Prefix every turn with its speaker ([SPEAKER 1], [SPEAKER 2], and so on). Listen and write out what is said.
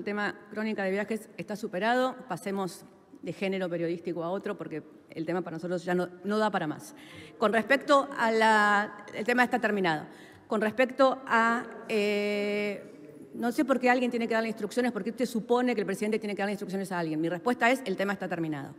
[SPEAKER 1] El tema crónica de viajes está superado, pasemos de género periodístico a otro porque el tema para nosotros ya no, da para más. Con respecto a la... El tema está terminado. Con respecto a... Eh, no sé por qué alguien tiene que darle instrucciones, porque usted supone que el presidente tiene que darle instrucciones a alguien. Mi respuesta es, el tema está terminado.